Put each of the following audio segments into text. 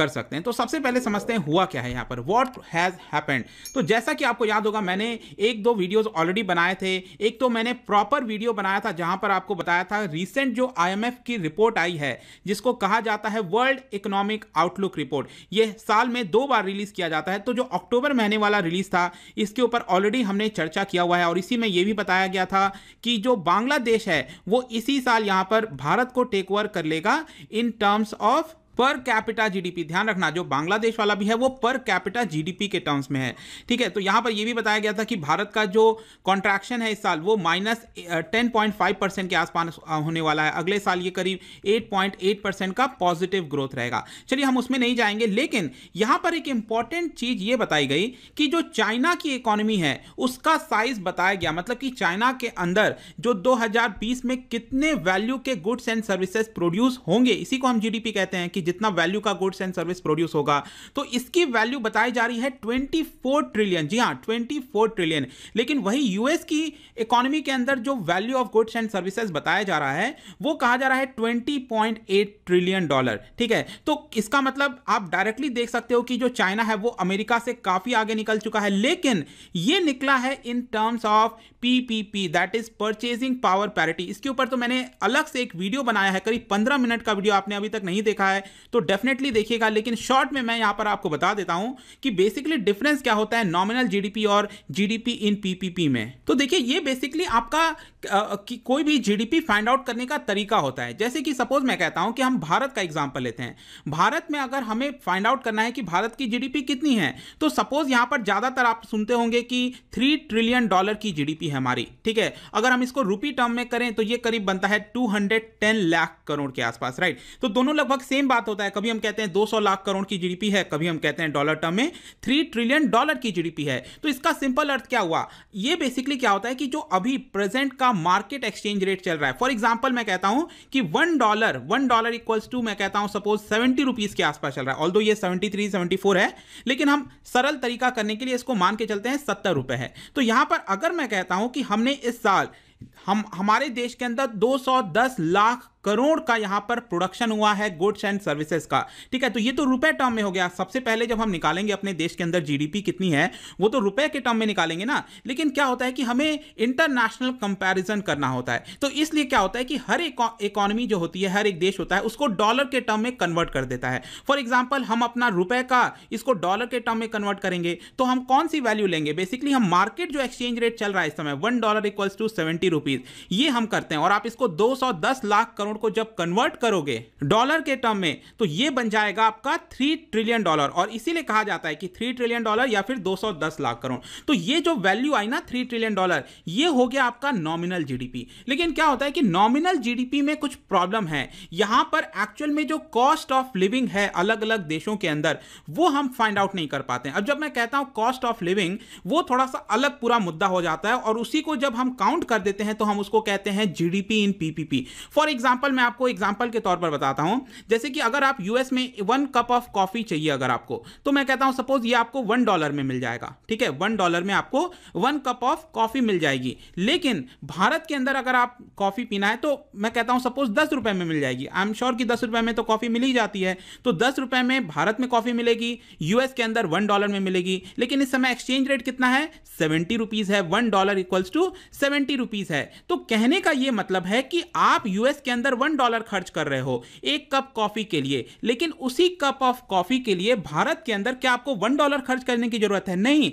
कर सकते हैं तो सबसे पहले समझते हैं हुआ क्या है यहाँ पर वॉट हैज़ हैपेंड तो जैसा कि आपको याद होगा मैंने एक दो वीडियोज ऑलरेडी बनाए थे एक तो मैंने प्रॉपर वीडियो बनाया था जहां पर आपको बताया था रिसेंट जो आईएमएफ की रिपोर्ट आई है जिसको कहा जाता है वर्ल्ड इकोनॉमिक आउटलुक रिपोर्ट ये साल में दो बार रिलीज किया जाता है तो जो अक्टूबर महीने वाला रिलीज था इसके ऊपर ऑलरेडी हमने चर्चा किया हुआ है और इसी में यह भी बताया गया था कि जो बांग्लादेश है वो इसी साल यहां पर भारत को टेक ओवर कर लेगा in terms of per capita GDP ध्यान रखना जो बांग्लादेश वाला भी है वो पर कैपिटा जीडीपी के टर्म्स में है ठीक है तो यहां पर ये भी बताया गया था कि भारत का जो कॉन्ट्रैक्शन है इस साल वो माइनस टेन के आसपास होने वाला है अगले साल ये करीब एट परसेंट का पॉजिटिव ग्रोथ रहेगा चलिए हम उसमें नहीं जाएंगे लेकिन यहां पर एक इंपॉर्टेंट चीज ये बताई गई कि जो चाइना की इकोनॉमी है उसका साइज बताया गया मतलब कि चाइना के अंदर जो 2020 में कितने वैल्यू के गुड्स एंड सर्विसेज प्रोड्यूस होंगे इसी को हम जीडीपी कहते हैं कि जितना वैल्यू का गुड्स एंड सर्विस प्रोड्यूस होगा तो इसकी वैल्यू बताई जा रही है 24 ट्रिलियन जी हाँ 24 ट्रिलियन लेकिन वही यूएस की इकोनॉमी के अंदर जो value of goods and services बताया जा रहा है वो कहा जा रहा है 20.8 ट्रिलियन डॉलर ठीक है तो इसका मतलब आप डायरेक्टली देख सकते हो कि जो चाइना है वो अमेरिका से काफी आगे निकल चुका है लेकिन ये निकला है in terms of PPP that is purchasing power parity इसके ऊपर तो मैंने अलग से एक वीडियो बनाया है करीब पंद्रह मिनट का वीडियो आपने अभी तक नहीं देखा है तो डेफिनेटली देखिएगा लेकिन शॉर्ट में मैं यहां पर आपको बता देता हूं कि बेसिकली डिफरेंस क्या होता है नॉमिनल जीडीपी और जीडीपी इन पीपीपी में तो देखिए ये बेसिकली आपका कोई भी जीडीपी फाइंड आउट करने का तरीका होता है जैसे कि सपोज मैं कहता हूं कि हम भारत का एग्जाम्पल लेते हैं भारत में अगर हमें फाइंड आउट करना है कि भारत की जीडीपी कितनी है तो सपोज यहां पर ज्यादातर आप सुनते होंगे कि थ्री ट्रिलियन डॉलर की जीडीपी है हमारी ठीक है अगर हम इसको रूपी टर्म में करें तो ये करीब बनता है टू लाख करोड़ के आसपास राइट तो दोनों लगभग सेम बात साथ होता है कभी हम कहते हैं 200 लाख करोड़ की जीडीपी है कभी हम कहते हैं डॉलर टर्म में थ्री ट्रिलियन डॉलर की जीडीपी है तो इसका सिंपल अर्थ क्या हुआ ये बेसिकली क्या होता है कि जो अभी प्रेजेंट का मार्केट एक्सचेंज रेट चल रहा है फॉर एग्जाम्पल मैं कहता हूं कि one dollar one dollar equals to मैं कहता हूं सपोज सेवेंटी रुपीज के आसपास चल रहा है ऑल ये सेवेंटी थ्री है लेकिन हम सरल तरीका करने के लिए इसको मान के चलते हैं सत्तर रुपए है तो यहां पर अगर मैं कहता हूं कि हमने इस साल हम हमारे देश के अंदर 210 लाख करोड़ का यहां पर प्रोडक्शन हुआ है गुड्स एंड सर्विसेज का ठीक है तो ये तो रुपए टर्म में हो गया सबसे पहले जब हम निकालेंगे अपने देश के अंदर जीडीपी कितनी है वो तो रुपए के टर्म में निकालेंगे ना लेकिन क्या होता है कि हमें इंटरनेशनल कंपैरिजन करना होता है तो इसलिए क्या होता है कि हर एक इकोनॉमी जो होती है हर एक देश होता है उसको डॉलर के टर्म में कन्वर्ट कर देता है फॉर एग्जाम्पल हम अपना रुपए का इसको डॉलर के टर्म में कन्वर्ट करेंगे तो हम कौन सी वैल्यू लेंगे बेसिकली हम मार्केट जो एक्सचेंज रेट चल रहा है इस समय one dollar equals to seventy rupees ये हम करते हैं और आप इसको दो लाख करोड़ करोड़ को जब कन्वर्ट करोगे डॉलर के टर्म में तो ये बन जाएगा आपका थ्री ट्रिलियन डॉलर और इसीलिए कहा जाता है कि थ्री ट्रिलियन डॉलर या फिर 210 लाख करोड़ तो ये जो वैल्यू आई ना थ्री ट्रिलियन डॉलर ये हो गया आपका नॉमिनल जीडीपी लेकिन क्या होता है कि नॉमिनल जीडीपी में कुछ प्रॉब्लम है यहां पर एक्चुअल में जो कॉस्ट ऑफ लिविंग है अलग अलग देशों के अंदर वो हम फाइंड आउट नहीं कर पाते अब जब मैं कहता हूं कॉस्ट ऑफ लिविंग वो थोड़ा सा अलग पूरा मुद्दा हो जाता है और उसी को जब हम काउंट कर देते हैं तो हम उसको कहते हैं GDP in PPP for example example मैं आपको एग्जाम्पल के तौर पर बताता हूँ जैसे कि अगर आप यूएस में वन कप ऑफ कॉफ़ी चाहिए अगर आपको तो मैं कहता हूँ सपोज ये आपको वन डॉलर में मिल जाएगा ठीक है वन डॉलर में आपको वन कप ऑफ कॉफ़ी मिल जाएगी लेकिन भारत के अंदर अगर आप कॉफ़ी पीना है तो मैं कहता हूँ सपोज दस रुपये में मिल जाएगी आई एम श्योर कि दस रुपये में तो कॉफ़ी मिल ही जाती है तो दस रुपये में भारत में कॉफ़ी मिलेगी यूएस के अंदर वन डॉलर में मिलेगी लेकिन इस समय एक्सचेंज रेट कितना है सेवेंटी रुपीज़ है one dollar equals to seventy rupees है तो कहने का ये मतलब है कि आप यूएस के अंदर अंदर वन डॉलर खर्च कर रहे हो एक कप कॉफ़ी के लिए लेकिन उसी कप ऑफ कॉफ़ी के लिए भारत के अंदर क्या आपको वन डॉलर खर्च करने की ज़रूरत है नहीं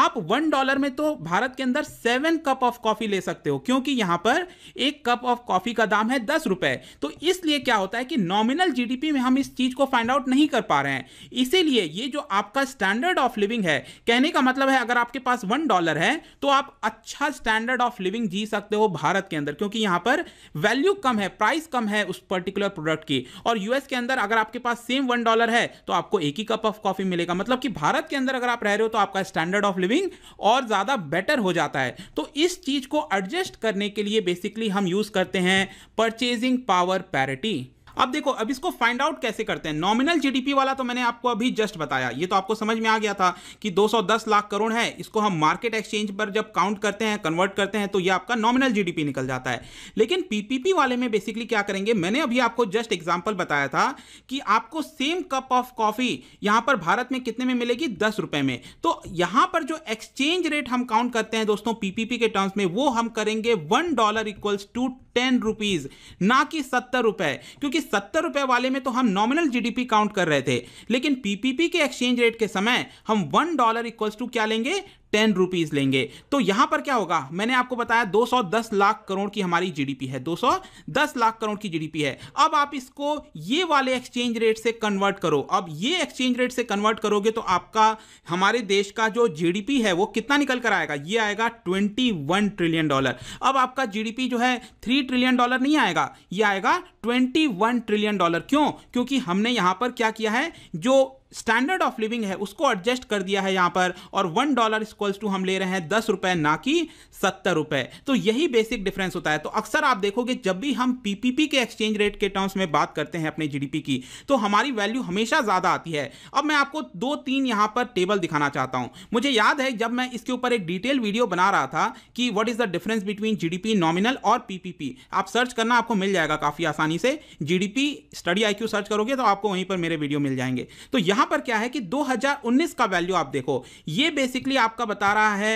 आप वन डॉलर में तो भारत के अंदर सेवन कप ऑफ कॉफ़ी ले सकते हो क्योंकि यहां पर एक कप ऑफ कॉफ़ी का दाम है दस रुपए तो इसलिए क्या होता है कि नॉमिनल जीडीपी में हम इस चीज़ को फाइंड आउट नहीं कर पा रहे हैं इसीलिए ये जो आपका स्टैंडर्ड ऑफ लिविंग है कहने का मतलब है अगर आपके पास वन डॉलर है तो आप अच्छा स्टैंडर्ड ऑफ लिविंग जी सकते हो भारत के अंदर क्योंकि यहां पर वैल्यू कम है प्राइस प्राइस कम है उस पर्टिकुलर प्रोडक्ट की और यूएस के अंदर अगर आपके पास सेम वन डॉलर है तो आपको एक ही कप ऑफ कॉफी मिलेगा मतलब कि भारत के अंदर अगर आप रह रहे हो तो आपका स्टैंडर्ड ऑफ लिविंग और ज्यादा बेटर हो जाता है तो इस चीज को एडजस्ट करने के लिए बेसिकली हम यूज करते हैं परचेजिंग पावर पैरिटी अब देखो अब इसको फाइंड आउट कैसे करते हैं नॉमिनल जीडीपी वाला तो मैंने आपको अभी जस्ट बताया ये तो आपको समझ में आ गया था कि 210 लाख करोड़ है इसको हम मार्केट एक्सचेंज पर जब काउंट करते हैं कन्वर्ट करते हैं तो ये आपका नॉमिनल जीडीपी निकल जाता है लेकिन पीपीपी वाले में बेसिकली क्या करेंगे मैंने अभी आपको जस्ट एग्जाम्पल बताया था कि आपको सेम कप ऑफ कॉफी यहां पर भारत में कितने में मिलेगी दस में तो यहां पर जो एक्सचेंज रेट हम काउंट करते हैं दोस्तों पीपीपी के टर्म्स में वो हम करेंगे one dollar equals to ten rupees ना कि सत्तर रुपए क्योंकि सत्तर रुपए वाले में तो हम नॉमिनल जीडीपी काउंट कर रहे थे लेकिन पीपीपी के एक्सचेंज रेट के समय हम वन डॉलर इक्वल्स टू क्या लेंगे टेन रुपीज लेंगे तो यहां पर क्या होगा मैंने आपको बताया 210 लाख करोड़ की हमारी जीडीपी है 210 लाख करोड़ की जीडीपी है अब आप इसको ये वाले एक्सचेंज रेट से कन्वर्ट करो अब ये एक्सचेंज रेट से कन्वर्ट करोगे तो आपका हमारे देश का जो जीडीपी है वो कितना निकल कर आएगा ये आएगा 21 ट्रिलियन डॉलर अब आपका जीडीपी जो है थ्री ट्रिलियन डॉलर नहीं आएगा ये आएगा ट्वेंटी ट्रिलियन डॉलर क्यों क्योंकि हमने यहां पर क्या किया है जो स्टैंडर्ड ऑफ लिविंग है उसको एडजस्ट कर दिया है यहाँ पर और वन डॉलर इक्वल्स टू हम ले रहे हैं दस रुपए ना कि सत्तर रुपए तो यही बेसिक डिफरेंस होता है तो अक्सर आप देखोगे जब भी हम पीपीपी के एक्सचेंज रेट के टर्म्स में बात करते हैं अपने जीडीपी की तो हमारी वैल्यू हमेशा ज़्यादा आती है अब मैं आपको दो तीन यहाँ पर टेबल दिखाना चाहता हूँ मुझे याद है जब मैं इसके ऊपर एक डिटेल वीडियो बना रहा था कि what is the difference between G nominal और पीपीपी आप सर्च करना आपको मिल जाएगा काफ़ी आसानी से जी स्टडी आई सर्च करोगे तो आपको वहीं पर मेरे वीडियो मिल जाएंगे तो यहाँ यहां पर क्या है कि 2019 का वैल्यू आप देखो ये बेसिकली आपका बता रहा है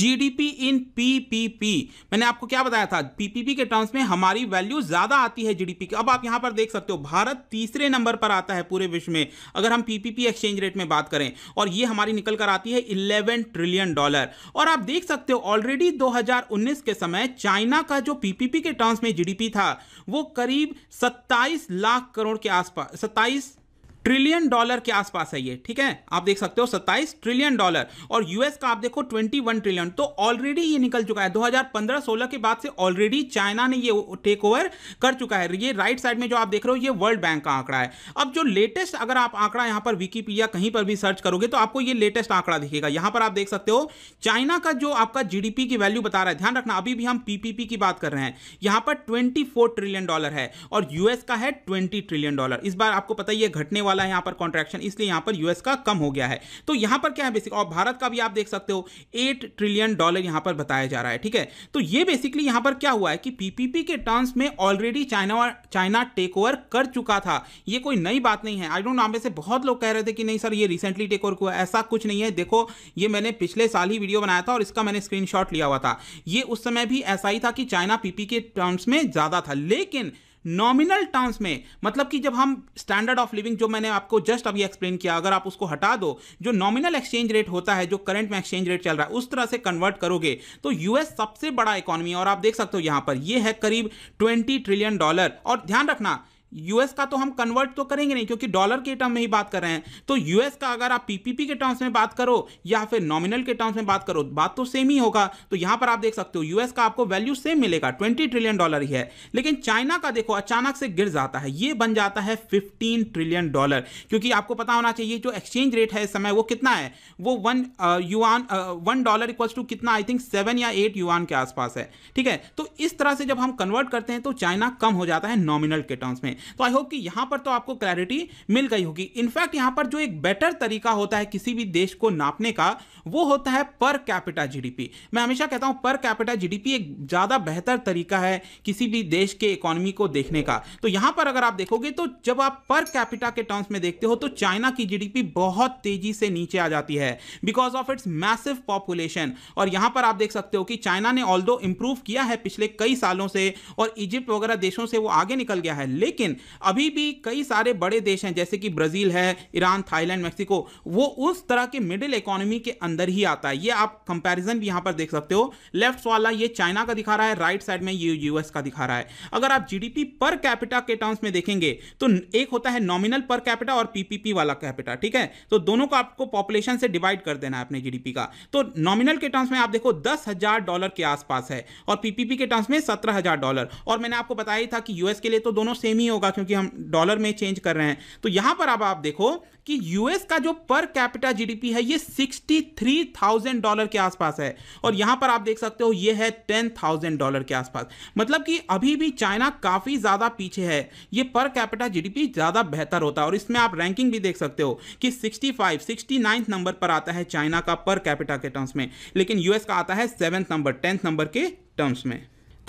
जीडीपी इन पीपीपी मैंने आपको क्या बताया था पीपीपी के टर्म्स में हमारी वैल्यू ज्यादा आती है जीडीपी की अब आप यहां पर देख सकते हो भारत तीसरे नंबर पर आता है पूरे विश्व में अगर हम पीपीपी एक्सचेंज रेट में बात करें और ये हमारी निकल कर आती है 11 ट्रिलियन डॉलर और आप देख सकते हो ऑलरेडी 2019 के समय चाइना का जो पीपीपी के टर्म्स में जीडीपी था वो करीब सत्ताईस लाख करोड़ के आसपास सत्ताईस ट्रिलियन डॉलर के आसपास है ये ठीक है आप देख सकते हो 27 ट्रिलियन डॉलर और यूएस का आप देखो 21 ट्रिलियन तो ऑलरेडी ये निकल चुका है 2015-16 के बाद से ऑलरेडी चाइना ने ये टेक ओवर कर चुका है ये राइट साइड में जो आप देख रहे हो ये वर्ल्ड बैंक का आंकड़ा है अब जो लेटेस्ट अगर आप आंकड़ा यहां पर विकीपीडिया कहीं पर भी सर्च करोगे तो आपको ये लेटेस्ट आंकड़ा दिखेगा यहां पर आप देख सकते हो चाइना का जो आपका जीडीपी की वैल्यू बता रहा है ध्यान रखना अभी भी हम पीपीपी की बात कर रहे हैं यहां पर ट्वेंटी ट्रिलियन डॉलर है और यूएस का है ट्वेंटी ट्रिलियन डॉलर इस बार आपको पता ही घटने वाला है यहां पर कॉन्ट्रेक्शन इसलिए यहां पर यूएस का कम हो गया है तो यहां पर क्या है बेसिक और भारत का भी आप देख सकते हो एट ट्रिलियन डॉलर यहां पर बताया जा रहा है ठीक है तो ये बेसिकली यहां पर क्या हुआ है कि पीपीपी के टर्म्स में already China China take over कर चुका था ये कोई नई बात नहीं है आई डोंट नाम से बहुत लोग कह रहे थे कि नहीं सर ये रिसेंटली टेक ओवर हुआ ऐसा कुछ नहीं है देखो ये मैंने पिछले साल ही वीडियो बनाया था और इसका मैंने स्क्रीनशॉट लिया हुआ था ये उस समय भी ऐसा ही था कि चाइना पीपी के टर्म्स में ज़्यादा था लेकिन नॉमिनल टर्म्स में मतलब कि जब हम स्टैंडर्ड ऑफ लिविंग जो मैंने आपको जस्ट अभी एक्सप्लेन किया अगर आप उसको हटा दो जो नॉमिनल एक्सचेंज रेट होता है जो करंट में एक्सचेंज रेट चल रहा है उस तरह से कन्वर्ट करोगे तो यूएस सबसे बड़ा इकोनॉमी और आप देख सकते हो यहां पर यह है करीब ट्वेंटी ट्रिलियन डॉलर और ध्यान रखना यूएस का तो हम कन्वर्ट तो करेंगे नहीं क्योंकि डॉलर के टर्म में ही बात कर रहे हैं तो यूएस का अगर आप पीपीपी के टर्म्स में बात करो या फिर नॉमिनल के टर्म्स में बात करो बात तो सेम ही होगा तो यहां पर आप देख सकते हो यूएस का आपको वैल्यू सेम मिलेगा ट्वेंटी ट्रिलियन डॉलर ही है लेकिन चाइना का देखो अचानक से गिर जाता है ये बन जाता है फिफ्टीन ट्रिलियन डॉलर क्योंकि आपको पता होना चाहिए जो एक्सचेंज रेट है इस समय वो कितना है वो one yuan one dollar equals to कितना आई थिंक सेवन या एट यूआन के आसपास है ठीक है तो इस तरह से जब हम कन्वर्ट करते हैं तो चाइना कम हो जाता है नॉमिनल के टर्म्स में तो आई होप कि यहां पर तो आपको क्लैरिटी मिल गई होगी इनफैक्ट यहां पर जो एक बेटर तरीका होता है किसी भी देश को नापने का वो होता है पर कैपिटा जीडीपी मैं हमेशा कहता हूं पर कैपिटा जीडीपी एक ज़्यादा बेहतर तरीका है किसी भी देश के इकोनॉमी को देखने का तो यहां पर अगर आप देखोगे तो जब आप पर कैपिटा के टर्म्स में देखते हो तो चाइना की जीडीपी बहुत तेजी से नीचे आ जाती है because of its massive population और यहां पर आप देख सकते हो कि चाइना ने ऑल इंप्रूव किया है पिछले कई सालों से और इजिप्ट वगैरह देशों से वो आगे निकल गया है लेकिन लेकिन अभी भी कई सारे बड़े देश हैं जैसे कि ब्राज़ील है ईरान थाईलैंड मेक्सिको वो उस तरह के मिडिल इकोनॉमी के अंदर ही आता है ये आप कंपैरिजन भी यहाँ पर देख सकते हो लेफ्ट वाला ये चाइना का दिखा रहा है राइट साइड में ये यूएस का दिखा रहा है अगर आप जीडीपी पर कैपिटा के टर्म्स में देखेंगे तो एक होता है नॉमिनल पर कैपिटा और पीपीपी वाला कैपिटा ठीक है तो दोनों को आपको पॉपुलेशन से डिवाइड कर देना है अपने जीडीपी का तो नॉमिनल के टर्म्स में आप देखो दस डॉलर के आसपास है और पीपीपी के टर्म्स में सत्रह डॉलर और मैंने आपको बताया था कि यूएस के लिए तो दोनों सेम ही हो होगा क्योंकि हम डॉलर में चेंज कर रहे हैं तो यहां पर अब आप देखो कि यूएस का जो पर कैपिटा जीडीपी है ये 63,000 डॉलर के आसपास है और यहां पर आप देख सकते हो ये है 10,000 डॉलर के आसपास मतलब कि अभी भी चाइना काफी ज्यादा पीछे है ये पर कैपिटा जीडीपी ज्यादा बेहतर होता है और इसमें आप रैंकिंग भी देख सकते हो कि 65 69 नंबर पर आता है चाइना का पर कैपिटा के टर्म्स में लेकिन यूएस का आता है सेवेंथ नंबर टेंथ नंबर के टर्म्स में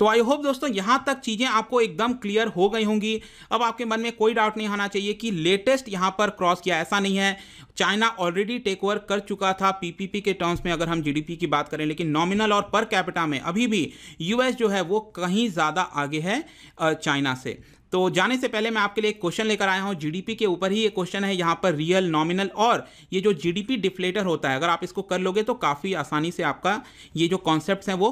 तो आई होप दोस्तों यहाँ तक चीज़ें आपको एकदम क्लियर हो गई होंगी अब आपके मन में कोई डाउट नहीं होना चाहिए कि लेटेस्ट यहाँ पर क्रॉस किया ऐसा नहीं है चाइना ऑलरेडी टेक ओवर कर चुका था पीपीपी के टर्म्स में अगर हम जीडीपी की बात करें लेकिन नॉमिनल और पर कैपिटा में अभी भी यूएस जो है वो कहीं ज़्यादा आगे है चाइना से तो जाने से पहले मैं आपके लिए एक क्वेश्चन लेकर आया हूँ जीडीपी के ऊपर ही ये क्वेश्चन है यहाँ पर रियल नॉमिनल और ये जो जीडीपी डिफ्लेटर होता है अगर आप इसको कर लोगे तो काफ़ी आसानी से आपका ये जो कॉन्सेप्ट हैं वो